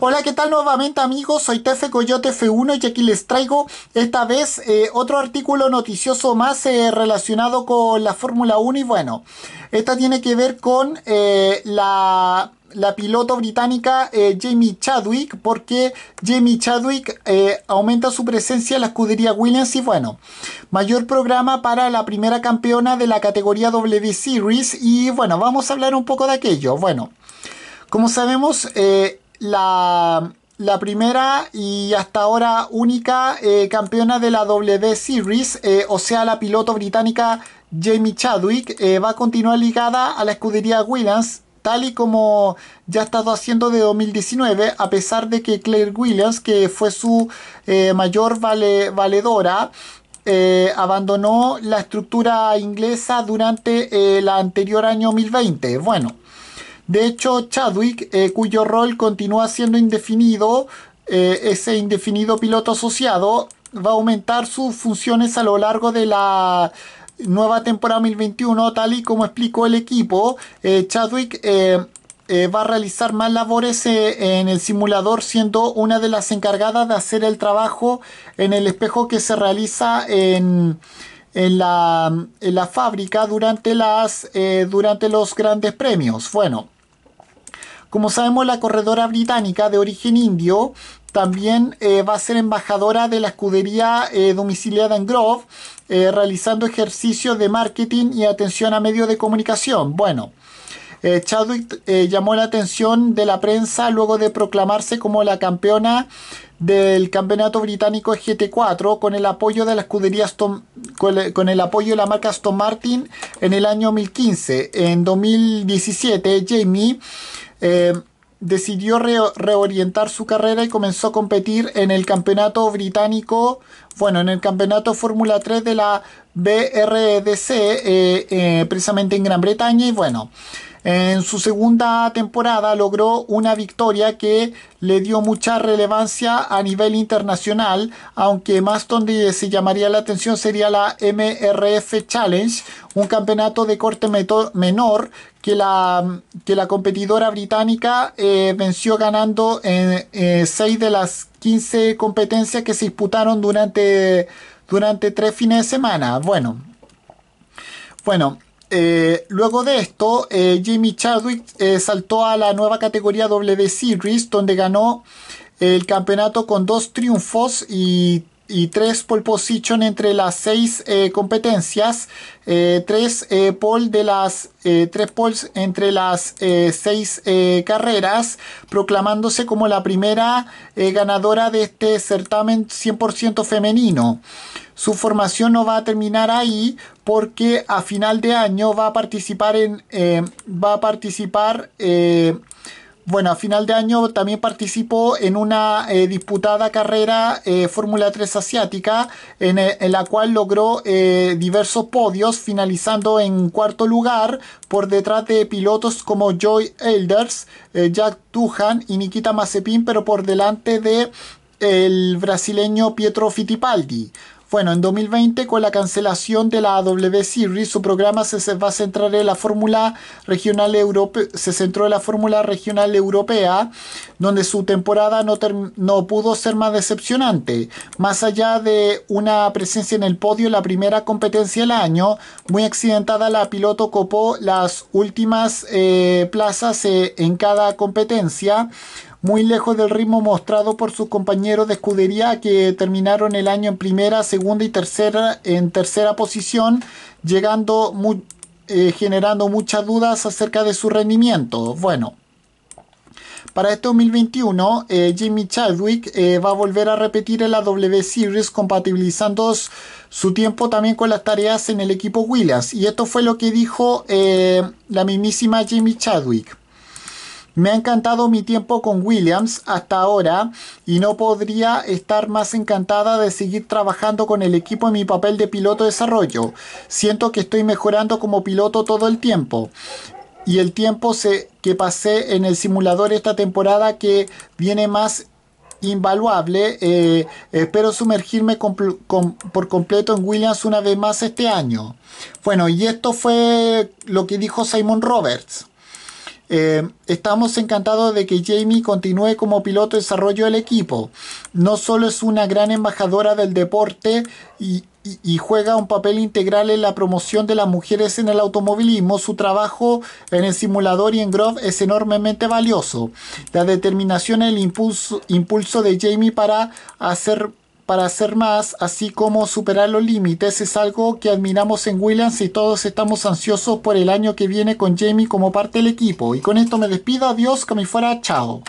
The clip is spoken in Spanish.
Hola, ¿qué tal nuevamente amigos? Soy Tefe Coyote F1 y aquí les traigo esta vez eh, otro artículo noticioso más eh, relacionado con la Fórmula 1 y bueno, esta tiene que ver con eh, la la piloto británica Jamie Chadwick porque Jamie Chadwick aumenta su presencia en la escudería Williams y bueno, mayor programa para la primera campeona de la categoría W Series y bueno, vamos a hablar un poco de aquello. Bueno, como sabemos, la, primera y hasta ahora única eh, campeona de la W Series, eh, o sea, la piloto británica Jamie Chadwick, eh, va a continuar ligada a la escudería Williams, tal y como ya ha estado haciendo de 2019, a pesar de que Claire Williams, que fue su mayor valedora, abandonó la estructura inglesa durante el anterior año 2020. Bueno. De hecho, Chadwick, eh, cuyo rol continúa siendo indefinido, eh, ese indefinido piloto asociado, va a aumentar sus funciones a lo largo de la nueva temporada 2021, tal y como explicó el equipo. Eh, Chadwick va a realizar más labores en el simulador, siendo una de las encargadas de hacer el trabajo en el espejo que se realiza en, la, fábrica durante, las, durante los grandes premios. Bueno. Como sabemos, la corredora británica de origen indio también eh, va a ser embajadora de la escudería eh, domiciliada en Grove, eh, realizando ejercicios de marketing y atención a medios de comunicación. Bueno, eh, Chadwick eh, llamó la atención de la prensa luego de proclamarse como la campeona del campeonato británico GT4 con el apoyo de la escudería con, el, apoyo de la marca Aston Martin en el año 2015. En 2017 Jamie eh, decidió reorientar su carrera y comenzó a competir en el campeonato británico, bueno, en el campeonato Fórmula 3 de la BRDC, precisamente en Gran Bretaña. Y bueno, en su segunda temporada logró una victoria que le dio mucha relevancia a nivel internacional, aunque más donde se llamaría la atención sería la MRF Challenge, un campeonato de corte menor que la, que la competidora británica eh, venció ganando en 6 eh, de las 15 competencias que se disputaron durante, durante tres fines de semana. Bueno, bueno, eh, luego de esto, eh, Jimmy Chadwick eh, saltó a la nueva categoría W Series, donde ganó el campeonato con dos triunfos y, tres pole position entre las seis competencias, tres, pole tres poles entre las seis carreras, proclamándose como la primera ganadora de este certamen 100% femenino. Su formación no va a terminar ahí porque a final de año va a participar en eh, va a participar eh, bueno a final de año también participó en una eh, disputada carrera Fórmula 3 asiática en, la cual logró diversos podios finalizando en cuarto lugar por detrás de pilotos como Joy Elders, Jack Tuhan y Nikita Mazepin pero por delante de el brasileño Pietro Fittipaldi. Bueno, en 2020 con la cancelación de la AW Series, su programa se va a en la fórmula regional europea, centró en la fórmula regional europea, donde su temporada no, pudo ser más decepcionante. Más allá de una presencia en el podio en la primera competencia del año, muy accidentada la piloto copó las últimas eh, plazas eh, en cada competencia muy lejos del ritmo mostrado por sus compañeros de escudería que terminaron el año en primera, segunda y tercera en tercera posición, llegando eh, generando muchas dudas acerca de su rendimiento. Bueno, para este 2021, eh, Jimmy Chadwick eh, va a volver a repetir en la W Series compatibilizando su tiempo también con las tareas en el equipo Williams. Y esto fue lo que dijo la mismísima Jimmy Chadwick. Me ha encantado mi tiempo con Williams hasta ahora y no podría estar más encantada de seguir trabajando con el equipo en mi papel de piloto de desarrollo. Siento que estoy mejorando como piloto todo el tiempo. Y el tiempo que pasé en el simulador esta temporada que viene más invaluable. Eh, espero sumergirme por completo en Williams una vez más este año. Bueno, y esto fue lo que dijo Simon Roberts. Eh, estamos encantados de que Jamie continúe como piloto de desarrollo del equipo. No solo es una gran embajadora del deporte y, juega un papel integral en la promoción de las mujeres en el automovilismo, su trabajo en el simulador y en Grove es enormemente valioso. La determinación y el impulso de Jamie para hacer para hacer más, así como superar los límites, es algo que admiramos en Williams y todos estamos ansiosos por el año que viene con Jamie como parte del equipo. Y con esto me despido, adiós, que me fuera, chao.